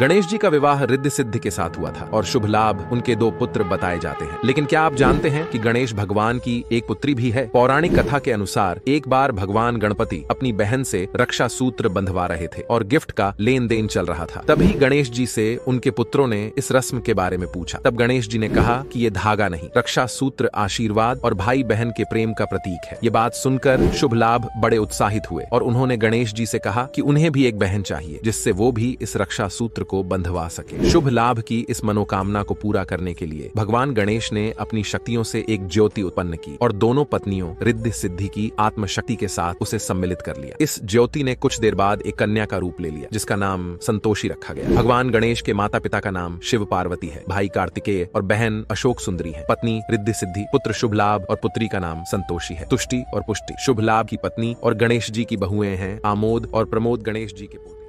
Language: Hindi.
गणेश जी का विवाह रिद्धि सिद्धि के साथ हुआ था और शुभ लाभ उनके दो पुत्र बताए जाते हैं लेकिन क्या आप जानते हैं कि गणेश भगवान की एक पुत्री भी है पौराणिक कथा के अनुसार एक बार भगवान गणपति अपनी बहन से रक्षा सूत्र बंधवा रहे थे और गिफ्ट का लेन देन चल रहा था तभी गणेश जी से उनके पुत्रों ने इस रस्म के बारे में पूछा तब गणेश जी ने कहा की ये धागा नहीं रक्षा सूत्र आशीर्वाद और भाई बहन के प्रेम का प्रतीक है ये बात सुनकर शुभ लाभ बड़े उत्साहित हुए और उन्होंने गणेश जी से कहा की उन्हें भी एक बहन चाहिए जिससे वो भी इस रक्षा सूत्र को बंधवा सके शुभ लाभ की इस मनोकामना को पूरा करने के लिए भगवान गणेश ने अपनी शक्तियों से एक ज्योति उत्पन्न की और दोनों पत्नियों रिद्धि सिद्धि की आत्मशक्ति के साथ उसे सम्मिलित कर लिया इस ज्योति ने कुछ देर बाद एक कन्या का रूप ले लिया जिसका नाम संतोषी रखा गया भगवान गणेश के माता पिता का नाम शिव पार्वती है भाई कार्तिकेय और बहन अशोक सुंदरी है पत्नी रिद्धि सिद्धि पुत्र शुभ लाभ और पुत्री का नाम संतोषी है तुष्टि और पुष्टि शुभ लाभ की पत्नी और गणेश जी की बहुएं हैं आमोद और प्रमोद गणेश जी के पुत्र